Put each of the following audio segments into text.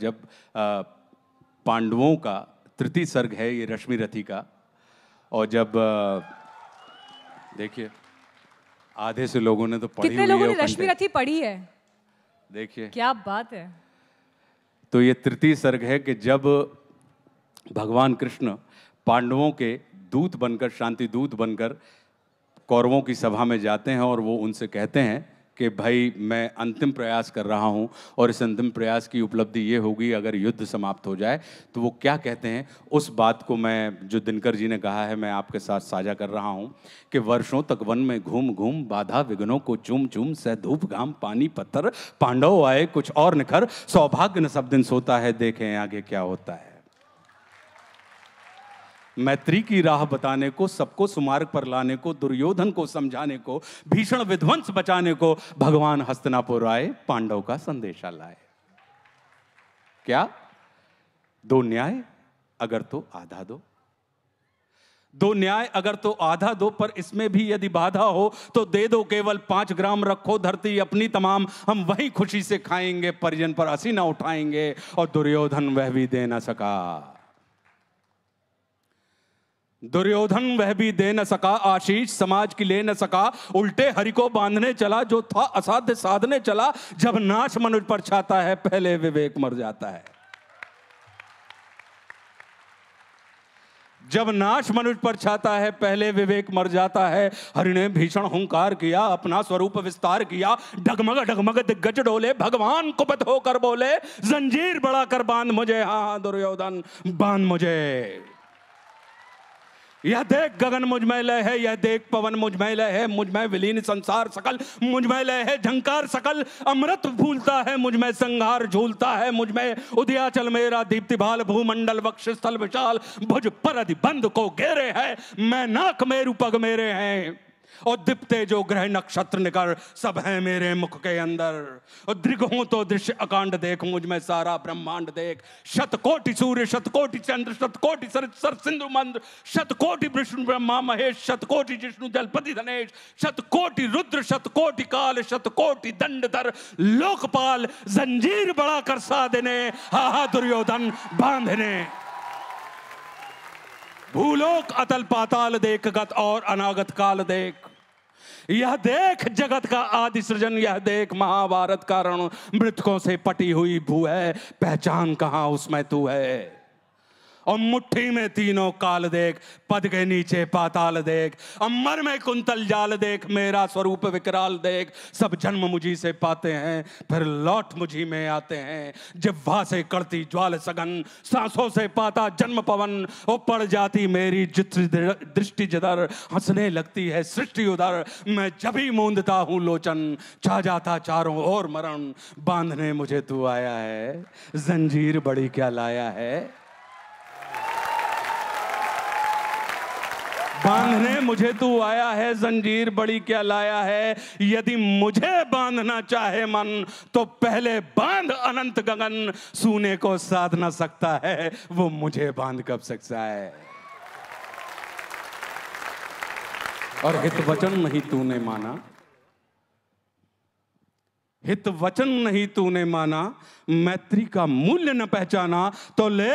जब पांडवों का तृतीय सर्ग है ये रश्मि रथी का और जब देखिए आधे से लोगों ने तो पढ़ी कितने लोगों ने रश्मि रथी पढ़ी है देखिए क्या बात है तो ये तृतीय सर्ग है कि जब भगवान कृष्ण पांडवों के दूत बनकर शांति दूत बनकर कौरवों की सभा में जाते हैं और वो उनसे कहते हैं कि भाई मैं अंतिम प्रयास कर रहा हूं और इस अंतिम प्रयास की उपलब्धि ये होगी अगर युद्ध समाप्त हो जाए तो वो क्या कहते हैं उस बात को मैं जो दिनकर जी ने कहा है मैं आपके साथ साझा कर रहा हूं कि वर्षों तक वन में घूम घूम बाधा विघ्नों को चूम चूम सह धूप घाम पानी पत्थर पांडव आए कुछ और निखर सौभाग्य न सब दिन सोता है देखें आगे क्या होता है मैत्री की राह बताने को सबको सुमार्ग पर लाने को दुर्योधन को समझाने को भीषण विध्वंस बचाने को भगवान हस्तनापुर आए पांडव का संदेशा लाए क्या दो न्याय अगर तो आधा दो दो न्याय अगर तो आधा दो पर इसमें भी यदि बाधा हो तो दे दो केवल पांच ग्राम रखो धरती अपनी तमाम हम वही खुशी से खाएंगे परिजन पर हंसी ना उठाएंगे और दुर्योधन वह भी दे ना सका दुर्योधन वह भी दे न सका आशीष समाज की ले न सका उल्टे हरि को बांधने चला जो था असाध्य साधने चला जब नाश मनुष्य पर छाता है पहले विवेक मर जाता है जब नाश मनुष्य पर छाता है पहले विवेक मर जाता है हरि ने भीषण हुंकार किया अपना स्वरूप विस्तार किया डगमग डगमग दिग्गज डोले भगवान कुपत होकर बोले जंजीर बढ़ाकर बांध मुझे हाँ हाँ दुर्योधन बांध मुझे यह देख गगन मुझमय लय है यह देख पवन मुझमय लय है मुझमय विलीन संसार सकल मुझमय लय है झंकार सकल अमृत फूलता है मुझमय संहार झूलता है मुझमय उदयाचल मेरा दीप्तिभाल भूमंडल वक्ष स्थल विशाल भुज पर बंद को घेरे है मैं नाक मेरू पग मेरे हैं और दिप्ते जो ग्रह नक्षत्र निकल सब है मेरे मुख के अंदर और दृघ हूं तो दृश्य अकांड देख मुझ में सारा ब्रह्मांड देख शतकोटि सूर्य शतकोटि चंद्र शतकोटि सर सर सिंधु मंद शतकोटि विष्णु ब्रह्मा महेश शतकोटि जिष्णु जलपति धनेश शतकोटि रुद्र शतकोटि काल शतकोटि दर लोकपाल जंजीर बड़ा कर साधने हा हा दुर्योधन बांधने भूलोक अतल पाताल देख गत और अनागत काल देख यह देख जगत का आदि सृजन यह देख महाभारत कारण मृतकों से पटी हुई भू है पहचान कहां उसमें तू है और मुट्ठी में तीनों काल देख पद के नीचे पाताल देख अमर में कुंतल जाल देख मेरा स्वरूप विकराल देख सब जन्म मुझी से पाते हैं फिर लौट मुझी में आते हैं जिब्वा से करती ज्वाल सगन सांसों से पाता जन्म पवन ओ पड़ जाती मेरी दृष्टि जिधर हंसने लगती है सृष्टि उधर मैं जब ही मूंदता हूँ लोचन छा जाता चारों ओर मरण बांधने मुझे तू आया है जंजीर बड़ी क्या लाया है बांधने मुझे तू आया है जंजीर बड़ी क्या लाया है यदि मुझे बांधना चाहे मन तो पहले बांध अनंत गगन सूने को साध ना सकता है वो मुझे बांध कब सकता है और हित वचन नहीं तूने माना हित वचन नहीं तूने माना मैत्री का मूल्य न पहचाना तो ले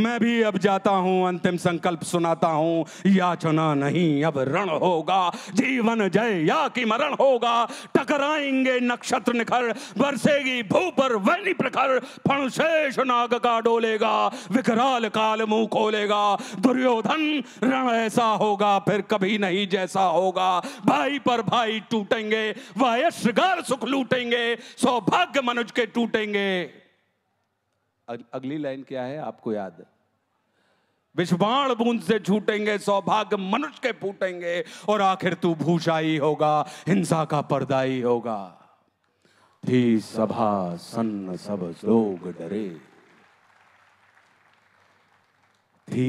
मैं भी अब जाता हूं अंतिम संकल्प सुनाता हूं याचना नहीं अब रण होगा जीवन जय या की मरण होगा टकराएंगे नक्षत्र निखर बरसेगी भू पर वैली प्रखर शेष नाग का डोलेगा विकराल काल मुंह खोलेगा दुर्योधन रण ऐसा होगा फिर कभी नहीं जैसा होगा भाई पर भाई टूटेंगे वयश्गार सुख लूटेंगे सौभाग्य मनुष्य के टूटेंगे अगली लाइन क्या है आपको याद विश्वाण बूंद से छूटेंगे सौभाग्य मनुष्य के फूटेंगे और आखिर तू भूषाई होगा हिंसा का पर्दाई होगा थी सभा सन्न सब लोग डरे थी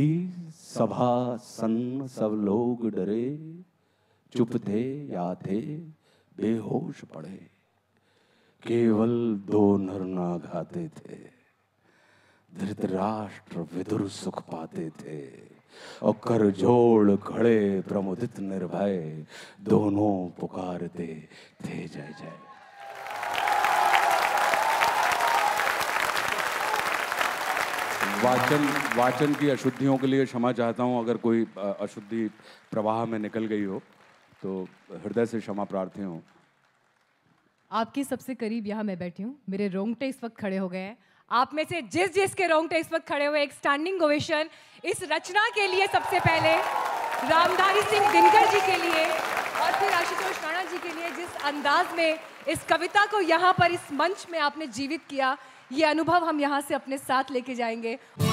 सभा सन्न सब लोग डरे चुप थे या थे बेहोश पड़े केवल दो नरनाग आते थे धृतराष्ट्र विदुर सुख पाते थे और कर जोड़ खड़े प्रमुदित निर्भय दोनों पुकारते थे जय जय वाचन वाचन की अशुद्धियों के लिए क्षमा चाहता हूं अगर कोई अशुद्धि प्रवाह में निकल गई हो तो हृदय से क्षमा प्रार्थी हूँ आपके सबसे करीब यहाँ मैं बैठी हूँ मेरे रोंगटे इस वक्त खड़े हो गए हैं आप में से जिस जिस के रोंगटे इस वक्त खड़े हुए एक स्टैंडिंग ओवेशन इस रचना के लिए सबसे पहले रामधारी सिंह दिनकर जी के लिए और फिर आशुतोष राणा जी के लिए जिस अंदाज में इस कविता को यहाँ पर इस मंच में आपने जीवित किया ये अनुभव हम यहाँ से अपने साथ लेके जाएंगे